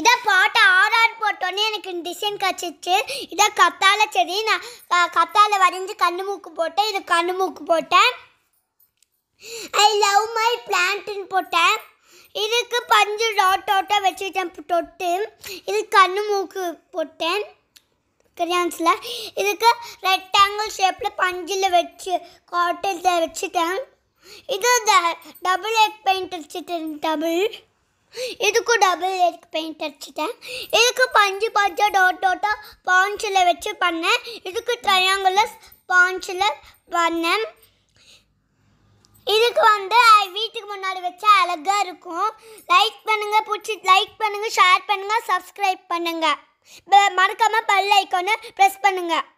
இதை பாட்டு ஆறு போட்டோன்னே எனக்கு டிசைன் கிடச்சிச்சு இதை கத்தால செடி நான் கத்தால வரைஞ்சி கண்ணு மூக்கு போட்டேன் இது கண்ணு மூக்கு போட்டேன் ஐ லவ் மை பிளான்ட்னு போட்டேன் இதுக்கு பஞ்சு டோட்டோட்டை வச்சுட்டேன் தொட்டு இது கண்ணு மூக்கு போட்டேன் கிரியான்ஸில் இதுக்கு ரெக்டாங்கிள் ஷேப்பில் பஞ்சில் வச்சு காட்டில் வச்சுட்டேன் இது டபுள் எக் பெயிண்ட் வச்சுட்டேன் டபுள் இதுக்கும் டபுள் எதுக்கு பெயிண்ட் அடிச்சிட்டேன் இதுக்கு பஞ்சு பஞ்சா டோட் டோட்டாக பாஞ்சில் வச்சு பண்ணேன் இதுக்கு ட்ரையாங்குலர் பாஞ்சில் பண்ணேன் இதுக்கு வந்து வீட்டுக்கு முன்னாடி வச்சா அழகாக இருக்கும் லைக் பண்ணுங்கள் பிடிச்சி லைக் பண்ணுங்கள் ஷேர் பண்ணுங்கள் சப்ஸ்கிரைப் பண்ணுங்கள் மறக்காமல் பல் ஐக்கானு ப்ரெஸ் பண்ணுங்கள்